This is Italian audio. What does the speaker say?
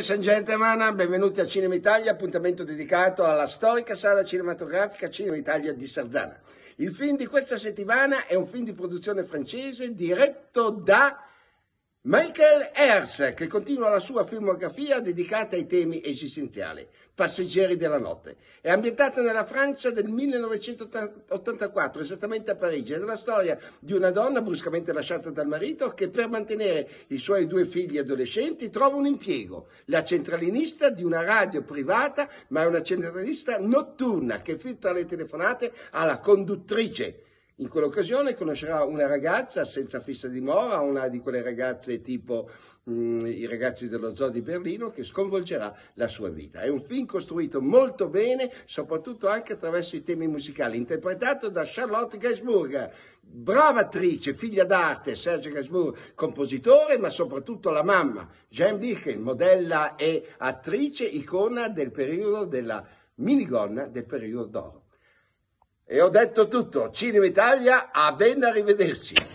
San Gentleman, benvenuti a Cinema Italia, appuntamento dedicato alla storica sala cinematografica Cinema Italia di Sarzana. Il film di questa settimana è un film di produzione francese diretto da Michael Herz, che continua la sua filmografia dedicata ai temi esistenziali, Passeggeri della notte, è ambientata nella Francia del 1984, esattamente a Parigi, ed è la storia di una donna bruscamente lasciata dal marito che per mantenere i suoi due figli adolescenti trova un impiego, la centralinista di una radio privata, ma è una centralinista notturna che filtra le telefonate alla conduttrice in quell'occasione conoscerà una ragazza senza fissa dimora, una di quelle ragazze tipo mh, mm, i ragazzi dello zoo di Berlino che sconvolgerà la sua vita. È un film costruito molto bene, soprattutto anche attraverso i temi musicali, interpretato da Charlotte Gainsbourg, brava attrice, figlia d'arte, Sergio Gainsbourg, compositore, ma soprattutto la mamma, Jane Birkin, modella e attrice, icona del periodo della minigonna del periodo d'oro. E ho detto tutto. Cinema Italia, a ben arrivederci.